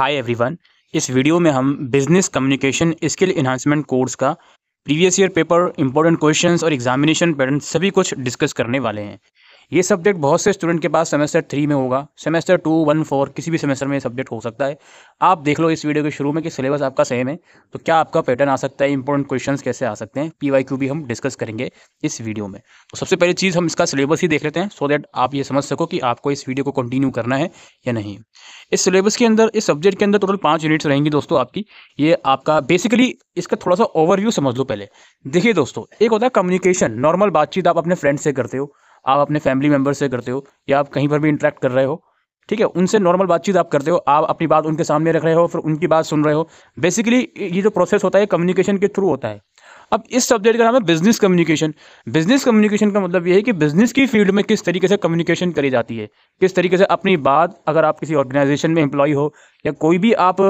hi everyone इस video में हम business communication skill enhancement course का previous year paper important questions और एग्जामिनेशन पैटर्न सभी कुछ डिस्कस करने वाले हैं ये सब्जेक्ट बहुत से स्टूडेंट के पास सेमेस्टर थ्री में होगा सेमेस्टर टू वन फोर किसी भी सेमेस्टर में ये सब्जेक्ट हो सकता है आप देख लो इस वीडियो के शुरू में कि सिलेबस आपका सेम है तो क्या आपका पैटर्न आ सकता है इंपॉर्टेंट क्वेश्चन कैसे आ सकते हैं पी वाई क्यू भी हम डिस्कस करेंगे इस वीडियो में तो सबसे पहली चीज़ हम इसका सिलेबस ही देख लेते हैं सो दैट आप ये समझ सको कि आपको इस वीडियो को कंटिन्यू करना है या नहीं इस सिलेबस के अंदर इस सब्जेक्ट के अंदर टोटल पाँच यूनिट्स रहेंगी दोस्तों आपकी ये आपका बेसिकली इसका थोड़ा सा ओवरव्यू समझ लो पहले देखिए दोस्तों एक होता है कम्युनिकेशन नॉर्मल बातचीत आप अपने फ्रेंड से करते हो आप अपने फैमिली मेम्बर से करते हो या आप कहीं पर भी इंटरेक्ट कर रहे हो ठीक है उनसे नॉर्मल बातचीत आप करते हो आप अपनी बात उनके सामने रख रहे हो फिर उनकी बात सुन रहे हो बेसिकली ये जो प्रोसेस होता है कम्युनिकेशन के थ्रू होता है अब इस सब्जेक्ट का नाम है बिजनेस कम्युनिकेशन बिजनेस कम्युनिकेशन का मतलब ये है कि बिजनेस की फील्ड में किस तरीके से कम्युनिकेशन करी जाती है किस तरीके से अपनी बात अगर आप किसी ऑर्गेनाइजेशन में एम्प्लॉय हो या कोई भी आप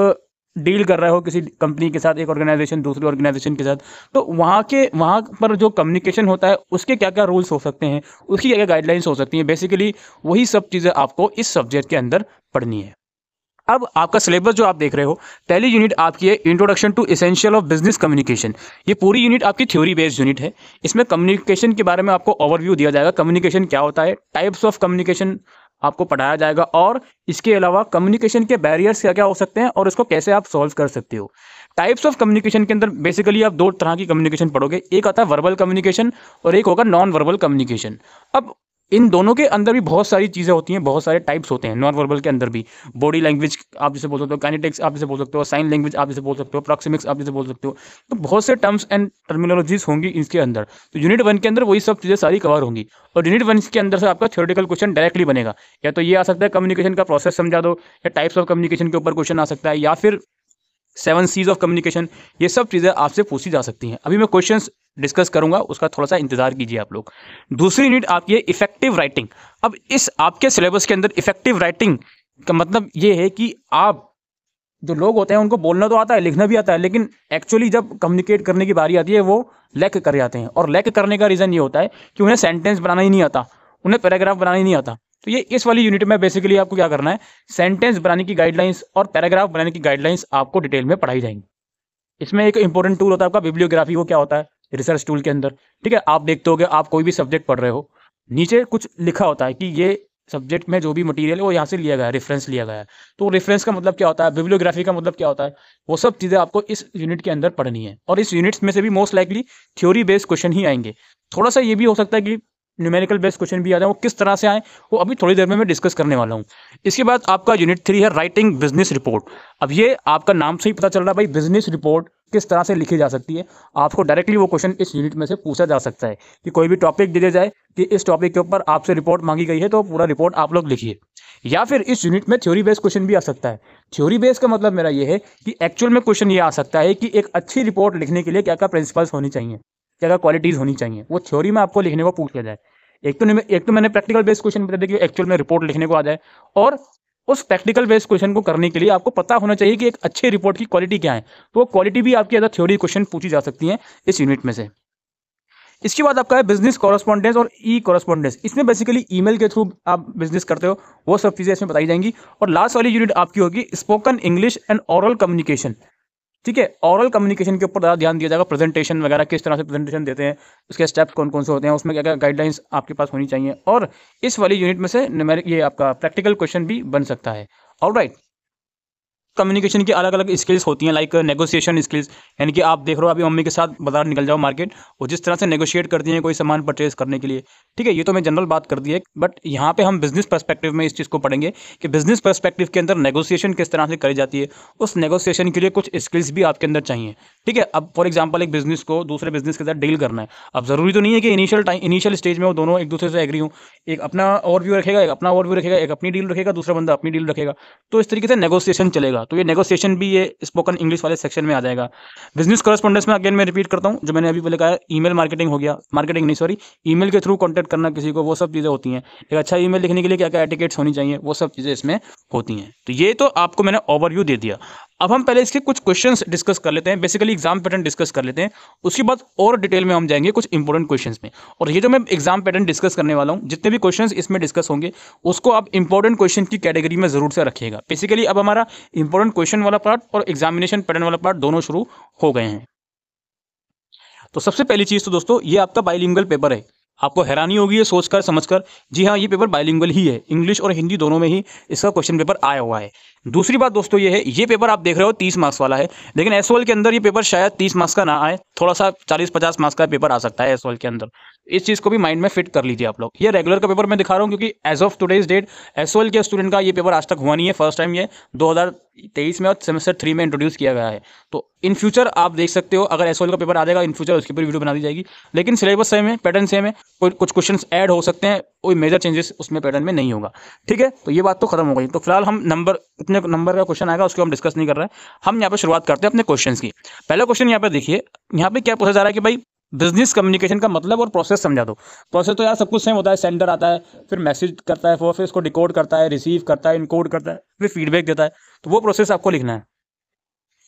डील कर रहे हो किसी कंपनी के साथ एक ऑर्गेनाइजेशन दूसरी ऑर्गेनाइजेशन के साथ तो वहाँ के वहाँ पर जो कम्युनिकेशन होता है उसके क्या क्या रूल्स हो सकते हैं उसकी क्या गाइडलाइंस हो सकती हैं बेसिकली वही सब चीज़ें आपको इस सब्जेक्ट के अंदर पढ़नी है अब आपका सिलेबस जो आप देख रहे हो पहली यूनिट आपकी है introduction to essential of business communication ये पूरी यूनिट आपकी थ्योरी बेस्ड यूनिट है इसमें कम्युनिकेशन के बारे में आपको ओवरव्यू दिया जाएगा कम्युनिकेशन क्या होता है टाइप्स ऑफ कम्युनिकेशन आपको पढ़ाया जाएगा और इसके अलावा कम्युनिकेशन के बैरियर्स क्या क्या हो सकते हैं और इसको कैसे आप सॉल्व कर सकते हो टाइप्स ऑफ कम्युनिकेशन के अंदर बेसिकली आप दो तरह की कम्युनिकेशन पढ़ोगे एक आता है वर्बल कम्युनिकेशन और एक होगा नॉन वर्बल कम्युनिकेशन अब इन दोनों के अंदर भी बहुत सारी चीज़ें होती हैं बहुत सारे टाइप्स होते हैं नॉन वर्बल के अंदर भी बॉडी लैंग्वेज आप जैसे बोल सकते हो कैनेटिक्स आप जैसे बोल सकते हो साइन लैंग्वेज आप जैसे बोल सकते हो प्रॉक्सिमिक्स आप जैसे बोल सकते हो तो बहुत से टर्म्स एंड टर्मिनोलॉजीज होंगी इसके अंदर तो यूनिट वन के अंदर वही सब चीज़ें सारी कवर होंगी और यूनिट वन के अंदर से आपका थियोरटिकल क्वेश्चन डायरेक्टली बनेगा या तो ये आ सकता है कम्युनिकेशन का प्रोसेस समझा दो या टाइप्स ऑफ कम्युनिकेशन के ऊपर क्वेश्चन आ सकता है या फिर सेवन सीज ऑफ कम्युनिकेशन ये सब चीज़ें आपसे पूछी जा सकती हैं अभी मैं क्वेश्चंस डिस्कस करूंगा उसका थोड़ा सा इंतजार कीजिए आप लोग दूसरी यूनिट आपकी है इफेक्टिव राइटिंग अब इस आपके सिलेबस के अंदर इफेक्टिव राइटिंग का मतलब ये है कि आप जो लोग होते हैं उनको बोलना तो आता है लिखना भी आता है लेकिन एक्चुअली जब कम्युनिकेट करने की बारी आती है वो लैक कर जाते हैं और लैक करने का रीज़न ये होता है कि उन्हें सेंटेंस बनाना ही नहीं आता उन्हें पैराग्राफ बनाना ही नहीं आता तो ये इस वाली यूनिट में बेसिकली आपको क्या करना है सेंटेंस बनाने की गाइडलाइंस और पैराग्राफ बनाने की गाइडलाइंस आपको डिटेल में पढ़ाई जाएंगी इसमें एक इंपॉर्टेंट टूल होता है आपका बिब्लियोग्राफी वो क्या होता है रिसर्च टूल के अंदर ठीक है आप देखते हो आप कोई भी सब्जेक्ट पढ़ रहे हो नीचे कुछ लिखा होता है कि ये सब्जेक्ट में जो भी मटेरियल है वो यहाँ से लिया गया है रेफरेंस लिया गया है तो रेफरेंस का मतलब क्या होता है बिब्लियोग्राफी का मतलब क्या होता है वो सब चीज़ें आपको इस यूनिट के अंदर पढ़नी है और इस यूनिट्स में से भी most likely theory based question ही आएंगे थोड़ा सा ये भी हो सकता है कि न्यूमेरिकल बेस्ड क्वेश्चन भी आ जाए वो किस तरह से आए वो अभी थोड़ी देर में मैं डिस्कस करने वाला हूँ इसके बाद आपका यूनिट थ्री है राइटिंग बिजनेस रिपोर्ट अब ये आपका नाम से ही पता चल रहा है भाई बिजनेस रिपोर्ट किस तरह से लिखी जा सकती है आपको डायरेक्टली वो क्वेश्चन इस यूनिट में से पूछा जा सकता है कि कोई भी टॉपिक दे दिया जाए कि इस टॉपिक के ऊपर आपसे रिपोर्ट मांगी गई है तो पूरा रिपोर्ट आप लोग लिखिए या फिर इस यूनिट में थ्योरी बेस्ड क्वेश्चन भी आ सकता है थ्योरी बेस्ड का मतलब मेरा यह है कि एक्चुअल में क्वेश्चन ये आ सकता है कि एक अच्छी रिपोर्ट लिखने के लिए क्या क्या प्रिंसिपल्स होनी चाहिए क्या क्या क्वालिटीज़ होनी चाहिए वो थ्योरी में आपको लिखने को पूछ लिया जाए एक तो एक तो मैंने प्रैक्टिकल बेस्ड क्वेश्चन बता दिया कि एक्चुअल में रिपोर्ट लिखने को आ जाए और उस प्रैक्टिकल बेस्ड क्वेश्चन को करने के लिए आपको पता होना चाहिए कि एक अच्छे रिपोर्ट की क्वालिटी क्या है तो वो क्वालिटी भी आपकी अदर थ्योरी क्वेश्चन पूछी जा सकती है इस यूनिट में से इसके बाद आपका है बिजनेस कॉरस्पॉन्डेंस और ई कॉरस्पॉन्डेंस इसमें बेसिकली ईमेल के थ्रू आप बिजनेस करते हो वो सब चीज़ें इसमें बताई जाएंगी और लास्ट वाली यूनिट आपकी होगी spoken English and oral communication ठीक है ऑरल कम्युनिकेशन के ऊपर ज़्यादा ध्यान दिया जाएगा प्रेजेंटेशन वगैरह किस तरह से प्रेजेंटेशन देते हैं उसके स्टेप्स कौन कौन से होते हैं उसमें क्या क्या गाइडलाइंस आपके पास होनी चाहिए और इस वाली यूनिट में से ये आपका प्रैक्टिकल क्वेश्चन भी बन सकता है ऑल राइट कम्युनिकेशन की अलग अलग स्किल्स होती हैं लाइक नेगोशिएशन स्किल्स यानी कि आप देख रहे हो अभी मम्मी के साथ बाजार निकल जाओ मार्केट और जिस तरह से नेगोशिएट करती हैं कोई सामान परचेज करने के लिए ठीक है ये तो मैं जनरल बात कर दी है बट यहाँ पे हम बिजनेस परस्पेक्टिव में इस चीज़ को पढ़ेंगे कि बिजनेस परस्पेक्टिव के अंदर नेगोशिएशन किस तरह से करी जाती है उस नेगोशिएशन के लिए कुछ स्किल्स भी आपके अंदर चाहिए ठीक है अब फॉर एग्जाम्पल एक बिजनेस को दूसरे बिजनेस के साथ डील करना है अब ज़रूरी तो नहीं है कि इनिशियल टाइम इनिशियल स्टेज में वो दोनों एक दूसरे से एग्री हूँ एक अपना ओवरव्यू रखेगा एक अपना ओवरव्यू रखेगा एक अपनी डील रखेगा दूसरा बंदा अपनी डील रखेगा तो इस तरीके से नेगोशिएशन चलेगा होगा तो ये नेगोशिएशन भी ये स्पोकन इंग्लिश वाले सेक्शन में आ जाएगा बिजनेस कॉरेस्पॉन्डेंस में अगेन मैं रिपीट करता हूँ जो मैंने अभी पहले कहा मेल मार्केटिंग हो गया मार्केटिंग नहीं सॉरी मेल के थ्रू कॉन्टैक्ट करना किसी को वो सब चीज़ें होती हैं एक अच्छा ईमेल लिखने के लिए क्या क्या एटिकेट्स होनी चाहिए वो सब चीज़ें इसमें होती हैं तो ये तो आपको मैंने ओवरव्यू दे दिया अब हम पहले इसके कुछ क्वेश्चंस डिस्कस कर लेते हैं बेसिकली एग्जाम पैटर्न डिस्कस कर लेते हैं उसके बाद और डिटेल में हम जाएंगे कुछ इंपॉर्टेंट क्वेश्चंस में और ये जो मैं एग्जाम पैटर्न डिस्कस करने वाला हूँ जितने भी क्वेश्चंस इसमें डिस्कस होंगे उसको आप इंपॉर्टेंट क्वेश्चन की कैटेगरी में जरूर से रखिएगा बेसिकली अब हमारा इंपॉर्टेंट क्वेश्चन वाला पार्ट और एग्जामिनेशन पैटर्न वाला पार्ट दोनों शुरू हो गए हैं तो सबसे पहली चीज़ तो दोस्तों ये आपका बाइलिंगल पेपर है आपको हैरानी होगी ये सोचकर समझकर जी हाँ ये पेपर बाइलिंगुअल ही है इंग्लिश और हिंदी दोनों में ही इसका क्वेश्चन पेपर आया हुआ है दूसरी बात दोस्तों ये है ये पेपर आप देख रहे हो तीस मार्क्स वाला है लेकिन एस के अंदर ये पेपर शायद तीस मार्क्स का ना आए थोड़ा सा चालीस पचास मार्क्स का पेपर आ सकता है एस के अंदर इस चीज़ को भी माइंड में फिट कर लीजिए आप लोग ये रेगुलर का पेपर मैं दिखा रहा हूँ क्योंकि एज ऑफ टुडेज डेट एस के स्टूडेंट का ये पेपर आज तक हुआ नहीं है फर्स्ट टाइम ये 2023 में और सेमेस्टर थ्री में इंट्रोड्यूस किया गया है तो इन फ्यूचर आप देख सकते हो अगर एस का पेपर आ जाएगा इन फ्यूचर उसके ऊपर वीडियो बना दी जाएगी लेकिन सिलेबस सेम है पैटर्न सेम है कोई कुछ क्वेश्चन ऐड हो सकते हैं कोई मेजर चेंजेस उसमें पैटर्न में नहीं होगा ठीक है तो ये बात तो खत्म हो गई तो फिलहाल हम नंबर इतने नंबर का क्वेश्चन आएगा उसको हम डिस्कस नहीं कर रहे हैं हम यहाँ पर शुरुआत करते हैं अपने क्वेश्चन की पहला क्वेश्चन यहाँ पर देखिए यहाँ यहाँ पे क्या पूछा जा रहा है कि भाई बिजनेस कम्युनिकेशन का मतलब और प्रोसेस समझा दो प्रोसेस तो यार सब कुछ सेम होता है सेंडर आता है फिर मैसेज करता है वो फिर उसको डिकोड करता है रिसीव करता है इनकोड करता है फिर फीडबैक देता है तो वो प्रोसेस आपको लिखना है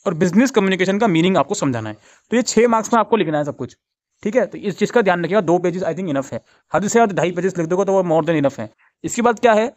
और बिजनेस कम्युनिकेशन का मीनिंग आपको समझाना है तो ये छः मार्क्स में आपको लिखना है सब कुछ ठीक है तो इस चीज़ का ध्यान रखिएगा दो पेजेस आई थिंक इनफ है हद से हद ढाई पेजेस लिख दोगे तो वो मोर देन इनफ है इसके बाद क्या है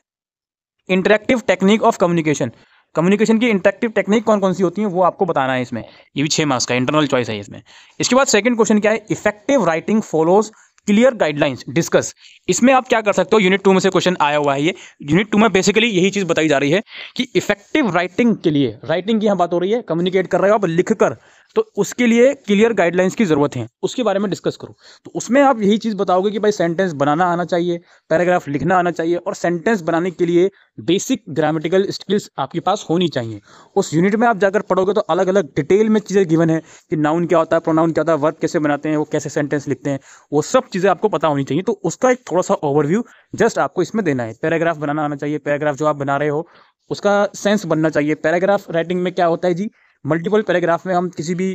interactive technique of communication communication की इंटरेक्टिव टेक्निक कौन कौन सी होती है वो आपको बताना है इसमें ये भी छः मार्क्स का इंटरनल चॉइस है इसमें इसके बाद सेकंड क्वेश्चन क्या है effective writing follows clear guidelines discuss इसमें आप क्या कर सकते हो यूनिट टू में से क्वेश्चन आया हुआ है ये यूनिट टू में बेसिकली यही चीज़ बताई जा रही है कि इफेक्टिव राइटिंग के लिए राइटिंग की यहाँ बात हो रही है कम्युनिकेट कर रहे हो आप लिखकर तो उसके लिए क्लियर गाइडलाइंस की ज़रूरत है उसके बारे में डिस्कस करो तो उसमें आप यही चीज़ बताओगे कि भाई सेंटेंस बनाना आना चाहिए पैराग्राफ लिखना आना चाहिए और सेंटेंस बनाने के लिए बेसिक ग्रामेटिकल स्किल्स आपके पास होनी चाहिए उस यूनिट में आप जाकर पढ़ोगे तो अलग अलग डिटेल में चीज़ें गिवन है कि नाउन क्या होता है प्रोनाउन क्या होता है वर्क कैसे बनाते हैं वो कैसे सेंटेंस लिखते हैं वो सब चीज़ें आपको पता होनी चाहिए तो उसका एक थोड़ा सा ओवरव्यू जस्ट आपको इसमें देना है पैराग्राफ बनाना आना चाहिए पैराग्राफ जो आप बना रहे हो उसका सेंस बनना चाहिए पैराग्राफ राइटिंग में क्या होता है जी मल्टीपल पैराग्राफ में हम किसी भी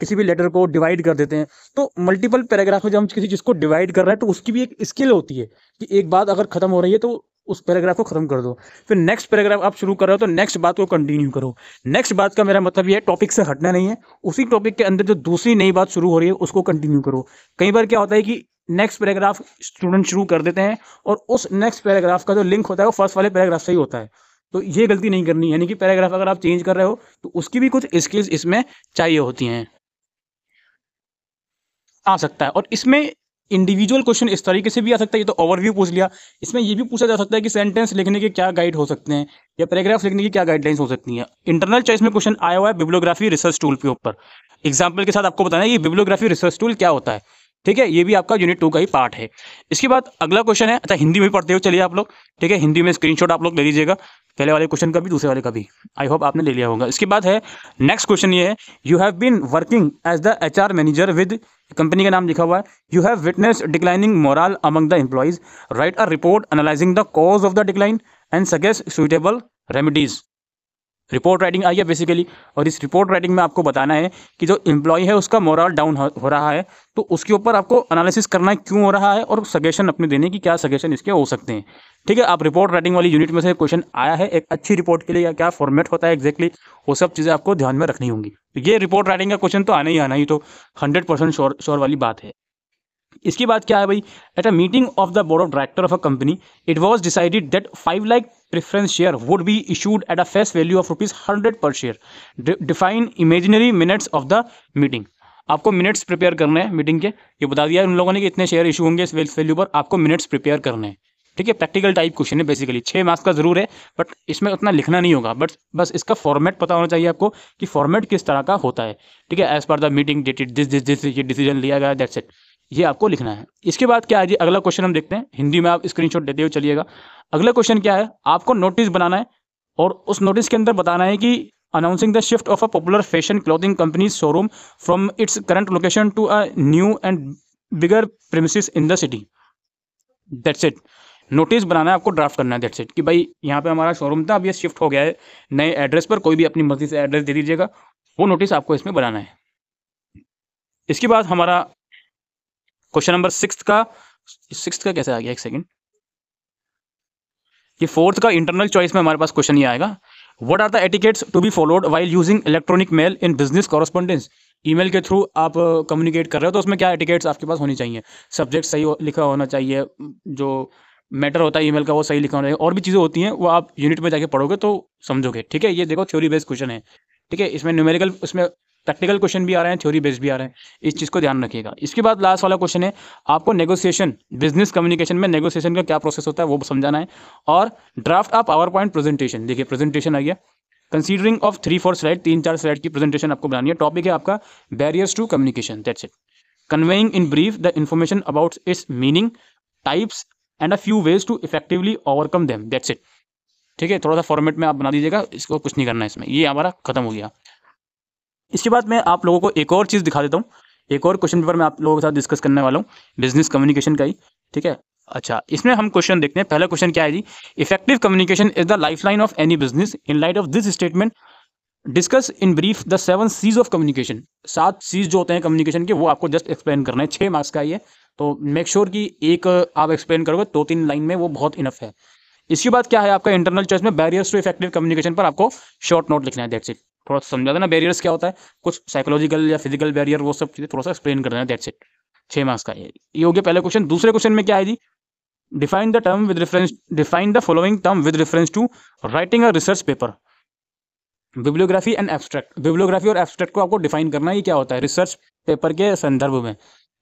किसी भी लेटर को डिवाइड कर देते हैं तो मल्टीपल पैराग्राफ में जब हम किसी चीज़ को डिवाइड कर रहे हैं तो उसकी भी एक स्किल होती है कि एक बात अगर खत्म हो रही है तो उस पैराग्राफ को खत्म कर दो फिर नेक्स्ट पैराग्राफ आप शुरू कर रहे हो तो नेक्स्ट बात को कंटिन्यू करो नेक्स्ट बात का मेरा मतलब यह है टॉपिक से हटना नहीं है उसी टॉपिक के अंदर जो दूसरी नई बात शुरू हो रही है उसको कंटिन्यू करो कई बार क्या होता है कि नेक्स्ट पैराग्राफ स्टूडेंट शुरू कर देते हैं और उस नेक्स्ट पैराग्राफ का जो लिंक होता है वो फर्स्ट वाले पैराग्राफ से ही होता है तो ये गलती नहीं करनी यानी कि पैराग्राफ अगर आप चेंज कर रहे हो तो उसकी भी कुछ स्किल्स इसमें चाहिए होती हैं आ सकता है और इसमें इंडिविजुअल क्वेश्चन इस तरीके से भी आ सकता है ये तो ओवरव्यू पूछ लिया इसमें ये भी पूछा जा सकता है कि सेंटेंस लिखने के क्या गाइड हो सकते हैं या पैराग्राफ लिखने की क्या गाइडलाइंस हो सकती है इंटरनल चॉइस में क्वेश्चन आया हुआ है बिब्लोग्राफी रिसर्च टूल के ऊपर एग्जाम्पल के साथ आपको बताना है ये बिब्लोग्राफी रिसर्च टूल क्या होता है ठीक है ये भी आपका यूनिट टू का ही पार्ट है इसके बाद अगला क्वेश्चन है अच्छा हिंदी में पढ़ते हो चलिए आप लोग ठीक है हिंदी में स्क्रीनशॉट आप लोग ले लीजिएगा पहले वाले क्वेश्चन का भी दूसरे वाले का भी आई होप आपने ले लिया होगा इसके बाद है नेक्स्ट क्वेश्चन ये है you have been working as the H R manager with company का नाम लिखा हुआ है you have witness declining morale among the employees write a report analyzing the cause of the decline and suggest suitable remedies report writing आई है basically और इस report writing में आपको बताना है कि जो इम्प्लॉई है उसका मोरल डाउन हो रहा है तो उसके ऊपर आपको एनालिसिस करना है क्यों हो रहा है और सजेशन अपने देने की क्या सजेशन इसके हो सकते हैं ठीक है आप रिपोर्ट राइटिंग वाली यूनिट में से क्वेश्चन आया है एक अच्छी रिपोर्ट के लिए या क्या फॉर्मेट होता है एक्जैक्टली वो सब चीज़ें आपको ध्यान में रखनी होंगी तो ये रिपोर्ट राइटिंग का क्वेश्चन तो आना ही आना ही तो हंड्रेड परसेंट श्योर श्योर वाली बात है इसके बाद क्या है भाई at a meeting of the board of director of a company it was decided that five lakh preference share would be issued at a face value of rupees hundred per share define imaginary minutes of the meeting आपको minutes prepare करने हैं meeting के ये बता दिया उन लोगों ने कि इतने शेयर इशू होंगे इस वेल्थ वैल्यू पर आपको मिनट्स प्रिपेयर करने हैं ठीक है प्रैक्टिकल टाइप क्वेश्चन है बेसिकली छः मार्क्स का जरूर है बट इसमें उतना लिखना नहीं होगा बट बस इसका फॉर्मेट पता होना चाहिए आपको कि फॉर्मेट किस तरह का होता है ठीक है as per the meeting dated this this this ये डिसीजन लिया गया दैट्स इट ये आपको लिखना है इसके बाद क्या है जी अगला क्वेश्चन हम देखते हैं हिंदी में आप स्क्रीनशॉट देते हुए चलिएगा अगला क्वेश्चन क्या है आपको नोटिस बनाना है और उस नोटिस के अंदर बताना है कि announcing the shift of a popular fashion clothing company showroom from its current location to a new and bigger premises in the city that's it notice बनाना है आपको ड्राफ्ट करना है दैट्स इट कि भाई यहाँ पे हमारा शोरूम था अब ये शिफ्ट हो गया है नए एड्रेस पर कोई भी अपनी मर्जी से एड्रेस दे दीजिएगा वो नोटिस आपको इसमें बनाना है इसके बाद हमारा क्वेश्चन नंबर सिक्स का सिक्स का कैसे आ गया एक सेकेंड ये फोर्थ का इंटरनल चॉइस में हमारे पास क्वेश्चन ये आएगा what are the etiquettes to be followed while using electronic mail in business correspondence email के थ्रू आप कम्युनिकेट uh, कर रहे हो तो उसमें क्या एटिकेट्स आपके पास होनी चाहिए सब्जेक्ट सही हो, लिखा होना चाहिए जो मैटर होता है ईमेल का वो सही लिखा होना चाहिए और भी चीज़ें होती हैं वो आप यूनिट में जाके पढ़ोगे तो समझोगे ठीक है ये देखो थ्योरी बेस्ड क्वेश्चन है ठीक है इसमें न्यूमेरिकल इसमें प्रैक्टिकल क्वेश्चन भी आ रहे हैं थ्योरी बेस्ड भी आ रहे हैं इस चीज़ को ध्यान रखिएगा इसके बाद लास्ट वाला क्वेश्चन है आपको नेगोशिएशन बिजनेस कम्युनिकेशन में नेगोशिएशन का क्या प्रोसेस होता है वो समझाना है और draft of power point presentation देखिए प्रेजेंटेशन आ गया considering of three four slide तीन चार स्लाइड की प्रेजेंटेशन आपको बनानी है टॉपिक है आपका barriers to communication that's it conveying in brief the information about its meaning types and a few ways to effectively overcome them that's it ठीक है थोड़ा सा फॉर्मेट में आप बना दीजिएगा इसको कुछ नहीं करना है इसमें ये हमारा खत्म हो गया इसके बाद मैं आप लोगों को एक और चीज़ दिखा देता हूँ एक और क्वेश्चन पेपर मैं आप लोगों के साथ डिस्कस करने वाला हूँ बिजनेस कम्युनिकेशन का ही ठीक है अच्छा इसमें हम क्वेश्चन देखते हैं पहला क्वेश्चन क्या है जी effective communication is the lifeline of any business in light of this statement discuss in brief the seven Cs of communication सात सीज जो होते हैं कम्युनिकेशन के वो आपको जस्ट एक्सप्लेन करना है छः मार्क्स का ये तो मेक श्योर sure कि एक आप एक्सप्लेन करोगे दो तीन लाइन में वो बहुत इनफ है इसके बाद क्या है आपका इंटरनल चॉइस में बैरियर्स टू इफेक्टिव कम्युनिकेशन पर आपको शॉर्ट नोट लिखना है दैट्स इट थोड़ा समझा देना बैरियर्स क्या होता है कुछ साइकोलॉजिकल या फिजिकल बैरियर वो सब चीज़ें थोड़ा सा एक्सप्लेन कर देना दैट्स इट छः मार्क्स का ये हो गया पहले क्वेश्चन दूसरे क्वेश्चन में क्या है जी define the term with reference define the following term with reference to writing a research paper bibliography and abstract bibliography और एब्स्ट्रैक्ट को आपको डिफाइन करना ही क्या होता है रिसर्च पेपर के संदर्भ में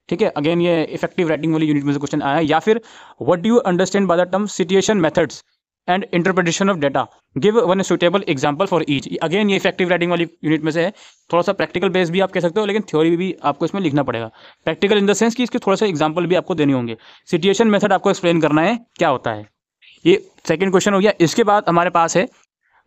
ठीक है अगेन ये इफेक्टिव राइटिंग वाली यूनिट में से क्वेश्चन आया या फिर what do you understand by the term citation methods and interpretation of data give one suitable example for each again ये इफेक्टिव राइटिंग वाली यूनिट में से है थोड़ा सा प्रैक्टिकल बेस भी आप कह सकते हो लेकिन थ्योरी भी आपको इसमें लिखना पड़ेगा प्रैक्टिकल इन द सेंस कि इसके थोड़ा सा एग्जाम्पल भी आपको देने होंगे सिचुएशन मेथड आपको एक्सप्लेन करना है क्या होता है ये सेकेंड क्वेश्चन हो गया इसके बाद हमारे पास है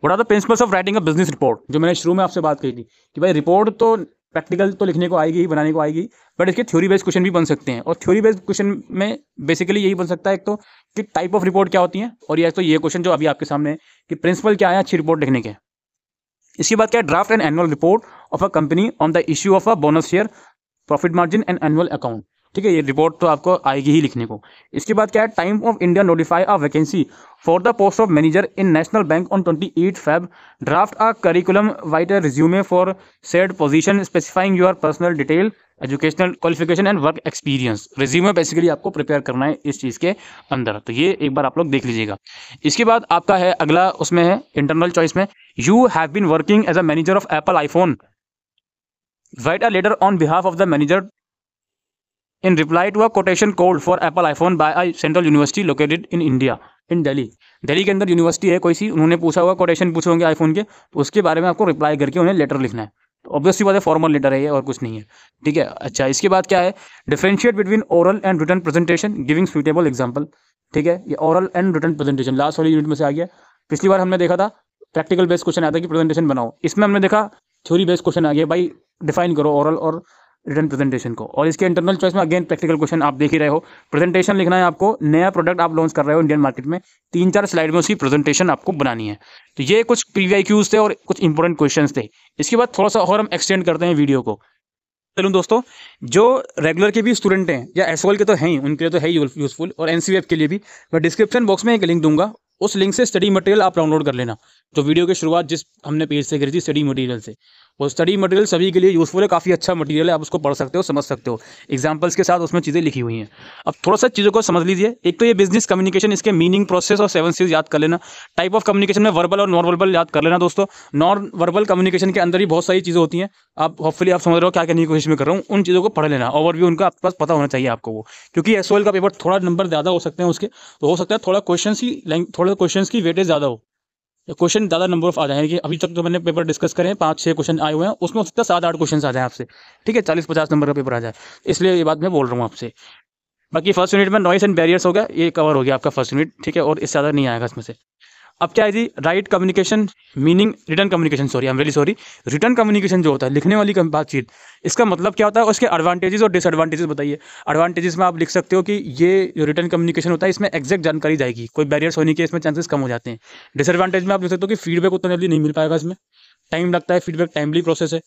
what are the principles of writing a business report जो मैंने शुरू में आपसे बात कही थी कि भाई रिपोर्ट तो प्रैक्टिकल तो लिखने को आएगी ही बनाने को आएगी बट इसके थ्योरी बेस्ड क्वेश्चन भी बन सकते हैं और थ्योरी बेस्ड क्वेश्चन में बेसिकली यही बन सकता है एक तो कि टाइप ऑफ रिपोर्ट क्या होती है और या तो ये क्वेश्चन जो अभी आपके सामने है कि प्रिंसिपल क्या है अच्छी रिपोर्ट लिखने के इसके बाद क्या है draft and annual report of a company on the issue of a bonus share profit margin and annual account ठीक है ये रिपोर्ट तो आपको आएगी ही लिखने को इसके बाद क्या है Times of India notify a vacancy for the post of manager in national bank on twenty eight Feb draft a curriculum vitae resume for said position specifying your personal detail educational qualification and work experience resume basically आपको prepare करना है इस चीज़ के अंदर तो ये एक बार आप लोग देख लीजिएगा इसके बाद आपका है अगला उसमें है इंटरनल चॉइस में you have been working as a manager of Apple iPhone write a letter on behalf of the manager in reply to a quotation called for Apple iPhone by a central university located in India in Delhi Delhi के अंदर university है कोई सी उन्होंने पूछा होगा quotation पूछे होंगे iPhone के तो उसके बारे में आपको रिप्लाई करके उन्हें लेटर लिखना है तो ऑब्वियसली बात है फॉर्मल लेटर है और कुछ नहीं है ठीक है अच्छा इसके बाद क्या है differentiate between oral and written presentation giving suitable example ठीक है ये oral and written presentation last वाली यूनिट में से आ गया पिछली बार हमने देखा था प्रैक्टिकल बेस्ड क्वेश्चन आता था कि प्रेजेंटेशन बनाओ इसमें हमने देखा थ्योरी बेस्ड क्वेश्चन आ गया भाई डिफाइन करो ओरल और रिटर्न प्रेजेंटेशन को और इसके इंटरनल चॉइस में अगेन प्रैक्टिकल क्वेश्चन आप देख ही रहे हो प्रेजेंटेशन लिखना है आपको नया प्रोडक्ट आप लॉन्च कर रहे हो इंडियन मार्केट में तीन चार स्लाइड में उसकी प्रेजेंटेशन आपको बनानी है तो ये कुछ क्यूज थे और कुछ इंपॉर्टेंट क्वेश्चन थे इसके बाद थोड़ा सा और हम एक्सटेंड करते हैं वीडियो को चलूँ दोस्तों जो रेगुलर के भी स्टूडेंट हैं या एस के तो हैं ही उनके लिए तो है यूजफुल और एनसीएफ के लिए भी मैं डिस्क्रिप्शन बॉक्स में एक लिंक दूंगा उस लिंक से स्टडी मटेरियल आप डाउनलोड कर लेना जो वीडियो की शुरुआत जिस हमने पेज से करी थी स्टडी मटेरियल से वो स्टडी मटेरियल सभी के लिए यूज़फुल है काफ़ी अच्छा मटेरियल है आप उसको पढ़ सकते हो समझ सकते हो एग्जाम्पल्स के साथ उसमें चीज़ें लिखी हुई हैं अब थोड़ा सा चीज़ों को समझ लीजिए एक तो ये बिजनेस कम्युनिकेशन इसके मीनिंग प्रोसेस और सेवन सीज याद कर लेना टाइप ऑफ कम्युनिकेशन में वर्बल और नॉन वर्बल याद कर लेना दोस्तों नॉन वर्बल कम्युनिकेशन के अंदर ही बहुत सारी चीज़ें होती हैं आप होपफुली आप समझ रहे हो क्या कहने की कोशिश में कर रहा हूँ उन चीज़ों को पढ़ लेना ओवरव्यू उनका आपके पास पता होना चाहिए आपको वो क्योंकि एस का पेपर थोड़ा नंबर ज़्यादा हो सकते हैं उसके तो हो सकता है थोड़ा क्वेश्चन ही थोड़े पर क्वेश्चन की वेटेज ज़्यादा हो या क्वेश्चन ज़्यादा नंबर ऑफ आ जाए कि अभी तक जो तो मैंने पेपर डिस्कस करें हैं पाँच छः क्वेश्चन आए हुए हैं उसमें हो सकता है सात आठ क्वेश्चन आ जाए आपसे ठीक है चालीस पचास नंबर का पेपर आ जाए इसलिए ये बात मैं बोल रहा हूँ आपसे बाकी फर्स्ट यूनिट में नॉइस एंड बैरियर्स हो गया ये कवर हो गया आपका फर्स्ट यूनिट ठीक है और इससे ज़्यादा नहीं आएगा इसमें से अब क्या है जी written communication meaning written communication sorry I am very sorry written communication जो होता है लिखने वाली बातचीत इसका मतलब क्या होता है उसके एडवांटेजेस और डिसएडवांटेजेस बताइए एडवांटेजेस में आप लिख सकते हो कि ये जो रिटर्न कम्युनिकेशन होता है इसमें एक्जैक्ट जानकारी जाएगी कोई बैरियर्स होने के इसमें चांसेस कम हो जाते हैं डिसएडवांटेज में आप लिख सकते हो कि फीडबैक उतना जल्दी नहीं मिल पाएगा इसमें टाइम लगता है फीडबैक टाइमली प्रोसेस है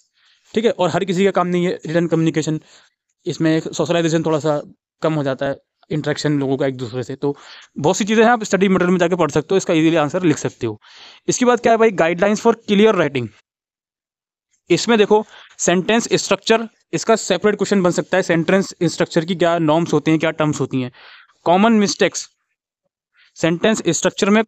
ठीक है और हर किसी का काम नहीं है रिटर्न कम्युनिकेशन इसमें सोशलाइजेशन थोड़ा सा कम हो जाता है इंट्रैक्शन लोगों का एक दूसरे से तो बहुत सी चीज़ें हैं आप स्टडी मटेरियल में जाकर पढ़ सकते हो इसका इजीली आंसर लिख सकते हो इसके बाद क्या है भाई गाइडलाइंस फॉर क्लियर राइटिंग इसमें देखो सेंटेंस स्ट्रक्चर इसका सेपरेट क्वेश्चन बन सकता है सेंटेंस स्ट्रक्चर की क्या नॉर्म्स होती हैं क्या टर्म्स होती हैं कॉमन मिस्टेक्स सेंटेंस स्ट्रक्चर में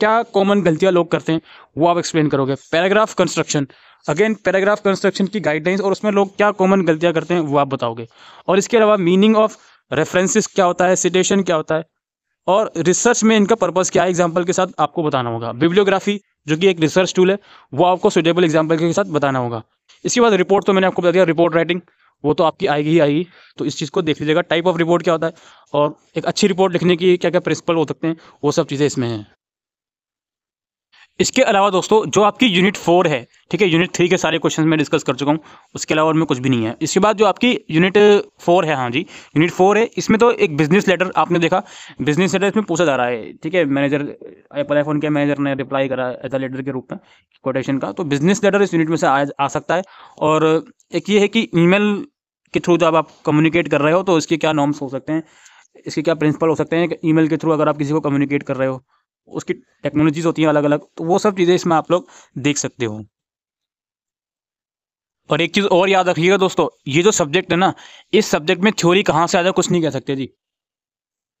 क्या कॉमन गलतियां लोग करते हैं वो आप एक्सप्लेन करोगे paragraph construction again paragraph construction की गाइडलाइंस और उसमें लोग क्या कॉमन गलतियां करते हैं वो आप बताओगे और इसके अलावा मीनिंग ऑफ रेफरेंसेस क्या होता है सिटेशन क्या होता है और रिसर्च में इनका पर्पज़ क्या है एग्जाम्पल के साथ आपको बताना होगा बिब्लियोग्राफी जो कि एक रिसर्च टूल है वो आपको सुटेबल एग्जाम्पल के साथ बताना होगा इसके बाद रिपोर्ट तो मैंने आपको बता दिया रिपोर्ट राइटिंग वो तो आपकी आएगी ही आएगी तो इस चीज़ को देख लीजिएगा टाइप ऑफ रिपोर्ट क्या होता है और एक अच्छी रिपोर्ट लिखने की क्या क्या प्रिंसिपल हो सकते हैं वो सब चीज़ें इसमें हैं इसके अलावा दोस्तों जो आपकी यूनिट फोर है ठीक है यूनिट थ्री के सारे क्वेश्चन मैं डिस्कस कर चुका हूँ उसके अलावा उनमें कुछ भी नहीं है इसके बाद जो आपकी यूनिट फोर है हाँ जी यूनिट फोर है इसमें तो एक बिजनेस लेटर आपने देखा बिजनेस लेटर इसमें पूछा जा रहा है ठीक है मैनेजर एप्पल फ़ोन किया मैनेजर ने रिप्लाई करा एज लेटर के रूप में कोटेशन का तो बिजनेस लेटर इस यूनिट में से आ, आ सकता है और एक ये है कि ई के थ्रू जब आप कम्युनिकेट कर रहे हो तो इसके क्या नॉर्म्स हो सकते हैं इसके क्या प्रिंसिपल हो सकते हैं ई के थ्रू अगर आप किसी को कम्युनिकेट कर रहे हो उसकी टेक्नोलॉजीज़ होती हैं अलग अलग तो वो सब चीज़ें इसमें आप लोग देख सकते हो और एक चीज़ और याद रखिएगा दोस्तों ये जो सब्जेक्ट है ना इस सब्जेक्ट में थ्योरी कहाँ से आ जाए कुछ नहीं कह सकते जी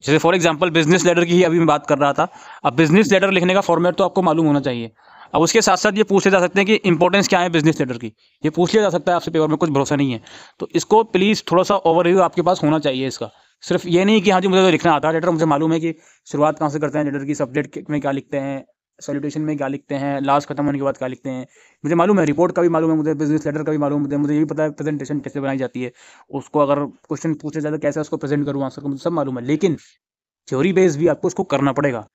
जैसे फॉर एग्जाम्पल बिजनेस लेटर की ही अभी मैं बात कर रहा था अब बिजनेस लेटर लिखने का फॉर्मेट तो आपको मालूम होना चाहिए अब उसके साथ साथ ये पूछे जा सकते हैं कि इंपॉर्टेंस क्या है बिजनेस लेटर की ये पूछ लिया जा सकता है आपसे पेपर में कुछ भरोसा नहीं है तो इसको प्लीज़ थोड़ा सा ओवरव्यू आपके पास होना चाहिए इसका सिर्फ ये नहीं कि हाँ जी मुझे तो लिखना आता है लेटर मुझे मालूम है कि शुरुआत कहाँ से करते हैं लेटर की सब्जेक्ट में क्या लिखते हैं सैल्यूटेशन में क्या लिखते हैं लास्ट खत्म होने के बाद क्या लिखते हैं मुझे मालूम है रिपोर्ट का भी मालूम है मुझे बिजनेस लेटर का भी मालूम है मुझे ये भी पता है प्रेजेंटेशन कैसे बनाई जाती है उसको अगर क्वेश्चन पूछे जाए तो कैसे उसको प्रेजेंट करूँ आंसर को मुझे सब मालूम है लेकिन थ्योरी बेस भी आपको उसको करना पड़ेगा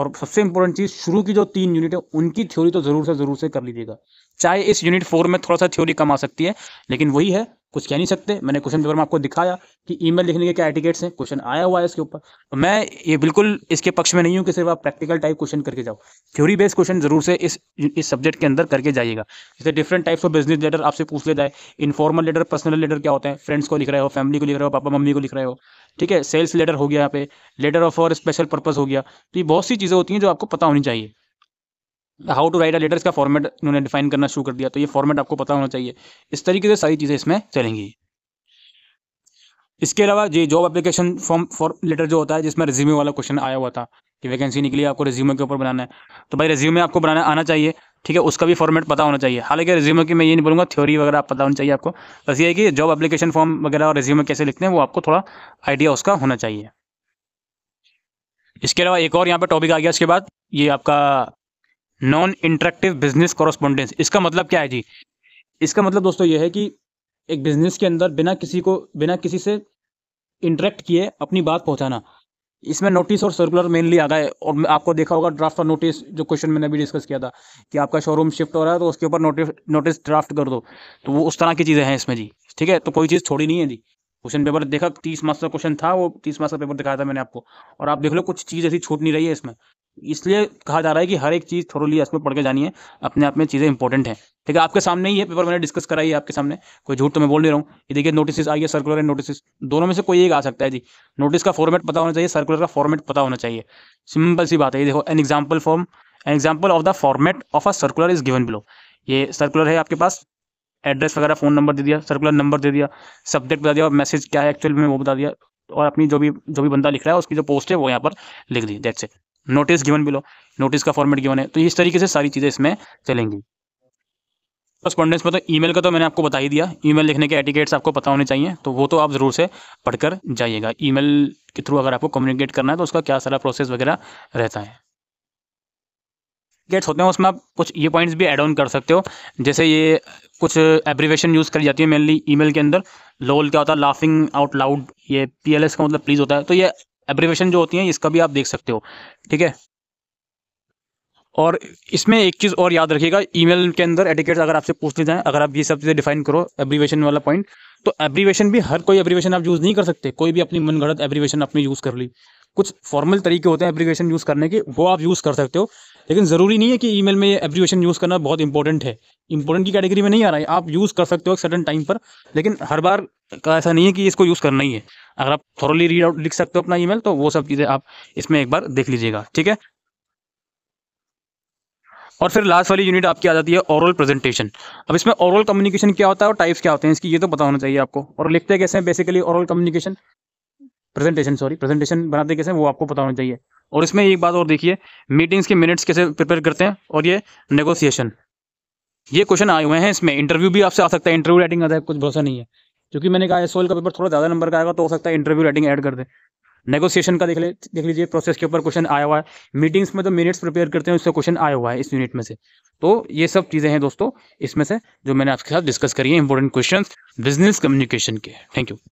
और सबसे इंपॉर्टेंट चीज़ शुरू की जो तीन यूनिट है उनकी थ्योरी तो ज़रूर से ज़रूर से कर लीजिएगा चाहे इस यूनिट फोर में थोड़ा सा थ्योरी कम आ सकती है लेकिन वही है कुछ कह नहीं सकते मैंने क्वेश्चन पेपर में आपको दिखाया कि ईमेल लिखने के क्या एटिकेट्स हैं क्वेश्चन आया हुआ है इसके ऊपर तो मैं ये बिल्कुल इसके पक्ष में नहीं हूँ कि सिर्फ आप प्रैक्टिकल टाइप क्वेश्चन करके जाओ थ्योरी बेस्ड क्वेश्चन जरूर से इस इस सब्जेक्ट के अंदर करके जाइएगा जैसे different types of business letter आपसे पूछ ले जाए इनफॉर्मल लेटर पर्सनल लेटर क्या होते हैं फ्रेंड्स को लिख रहे हो फैमिली को लिख रहे हो पापा मम्मी को लिख रहे हो ठीक है सेल्स लेटर हो गया यहाँ पे लेटर ऑफ और स्पेशल पर्पज़ हो गया तो ये बहुत सी चीज़ें होती हैं जो आपको पता होनी चाहिए how to write a letter इसका फॉर्मेट इन्होंने डिफाइन करना शुरू कर दिया तो ये फॉर्मेट आपको पता होना चाहिए इस तरीके से सारी चीज़ें इसमें चलेंगी इसके अलावा ये job application form for letter जो होता है जिसमें रिज्यूमे वाला क्वेश्चन आया हुआ था कि वैकेंसी निकली आपको रिज्यूमे के ऊपर बनाना है तो भाई रिज्यूमे आपको बनाना आना चाहिए ठीक है उसका भी फॉर्मेट पता होना चाहिए हालांकि रिज्यूमे की मैं ये नहीं बोलूँगा थ्योरी वगैरह आप पता होना चाहिए आपको बस ये है कि जॉब एप्लीकेशन फॉर्म वगैरह और रिज्यूमे कैसे लिखते हैं वो आपको थोड़ा आइडिया उसका होना चाहिए इसके अलावा एक और यहाँ पर टॉपिक आ गया इसके बाद ये आपका नॉन इंटरेक्टिव बिजनेस कॉरस्पॉन्डेंस इसका मतलब क्या है जी इसका मतलब दोस्तों यह है कि एक बिजनेस के अंदर बिना किसी को बिना किसी से इंटरेक्ट किए अपनी बात पहुंचाना इसमें नोटिस और सर्कुलर मेनली आता है और आपको देखा होगा ड्राफ्ट और नोटिस जो क्वेश्चन मैंने अभी डिस्कस किया था कि आपका शोरूम शिफ्ट हो रहा है तो उसके ऊपर नोटिस नोटिस ड्राफ्ट कर दो तो वो उस तरह की चीज़ें हैं इसमें जी ठीक है तो कोई चीज़ छोड़ी नहीं है जी क्वेश्चन पेपर देखा तीस मार्क्स का क्वेश्चन था वो तीस मार्क्स का पेपर दिखाया था मैंने आपको और आप देख लो कुछ चीज़ ऐसी छूट नहीं रही है इसमें इसलिए कहा जा रहा है कि हर एक चीज़ थोड़ी इसमें पढ़ के जानी है अपने आप में चीज़ें इंपॉर्टेंट हैं ठीक है आपके सामने ही है पेपर मैंने डिस्कस कराई है आपके सामने कोई झूठ तो मैं बोल नहीं रहा हूँ ये देखिए नोटिस आई है सर्कुलर एंड नोटिस दोनों में से कोई एक आ सकता है जी नोटिस का फॉर्मेट पता होना चाहिए सर्कुलर का फॉर्मेट पता होना चाहिए सिंपल सी बात है ये देखो an example form an example of the format of a circular is given below ये सर्कुलर है आपके पास एड्रेस वगैरह फ़ोन नंबर दे दिया सर्कुलर नंबर दे दिया सब्जेक्ट बता दिया और मैसेज क्या है एक्चुअल में वो बता दिया और अपनी जो भी जो भी बंदा लिख रहा है उसकी जो पोस्ट है वो यहाँ पर लिख दी डेट से नोटिस गिवन बिलो नोटिस का फॉर्मेट गिवन है तो इस तरीके से सारी चीज़ें इसमें चलेंगी रेस्पॉन्डेंस में तो ईमेल का तो मैंने आपको बता ही दिया ईमेल लिखने के एटिकेट्स आपको पता होने चाहिए तो वो तो आप ज़रूर से पढ़कर जाइएगा ईमेल के थ्रू अगर आपको कम्युनिकेट करना है तो उसका क्या सारा प्रोसेस वगैरह रहता है गेट्स होते हैं उसमें आप कुछ ये पॉइंट्स भी एड ऑन कर सकते हो जैसे ये कुछ एब्रीवेशन यूज़ करी जाती है मेनली ईमेल के अंदर लोल क्या होता है लाफिंग आउट लाउड ये पीएलएस का मतलब प्लीज़ होता है तो ये एब्रीवेशन जो होती हैं इसका भी आप देख सकते हो ठीक है और इसमें एक चीज़ और याद रखिएगा ईमेल के अंदर एडिकेट अगर आपसे पूछ लेते हैं अगर आप ये सब चीज़ें डिफाइन करो एब्रीवेशन वाला पॉइंट तो एब्रीवेशन भी हर कोई एब्रीवेशन आप यूज़ नहीं कर सकते कोई भी अपनी मनगढ़ंत एब्रीवेशन आपने यूज़ कर ली कुछ फॉर्मल तरीके होते हैं एब्रीवेशन यूज़ करने के वो आप यूज़ कर सकते हो लेकिन ज़रूरी नहीं है कि ईमेल में एब्रीवेशन यूज़ करना बहुत इंपॉर्टेंट है इंपॉर्टेंट की कैटेगरी में नहीं आ रहा है आप यूज़ कर सकते हो एक सर्टन टाइम पर लेकिन हर बार का ऐसा नहीं है कि इसको यूज़ करना ही है अगर आप थॉरली रीड आउट लिख सकते हो अपना ई तो वो सब चीज़ें आप इसमें एक बार देख लीजिएगा ठीक है और फिर लास्ट वाली यूनिट आपकी आ जाती है ओरल प्रेजेंटेशन अब इसमें ओरल कम्युनिकेशन क्या होता है और टाइप्स क्या होते हैं इसकी ये तो पता होना चाहिए आपको और लिखते कैसे हैं basically oral communication presentation sorry presentation बनाते कैसे वो आपको पता होना चाहिए और इसमें एक बात और देखिए मीटिंग्स के मिनट्स कैसे प्रिपेयर करते हैं और ये नेगोशिएशन ये क्वेश्चन आए हुए हैं इसमें इंटरव्यू भी आपसे आ सकता है इंटरव्यू राइटिंग आता है कुछ भरोसा नहीं है क्योंकि मैंने कहा सोल का पेपर थोड़ा ज़्यादा नंबर का आएगा तो हो सकता है इंटरव्यू राइटिंग एड कर दे नेगोशिएशन का देख ले देख लीजिए प्रोसेस के ऊपर क्वेश्चन आया हुआ है मीटिंग्स में तो मिनट्स प्रिपेयर करते हैं उससे क्वेश्चन आया हुआ है इस यूनिट में से तो ये सब चीज़ें हैं दोस्तों इसमें से जो मैंने आपके साथ डिस्कस करी है इंपॉर्टेंट क्वेश्चन बिजनेस कम्युनिकेशन के थैंक यू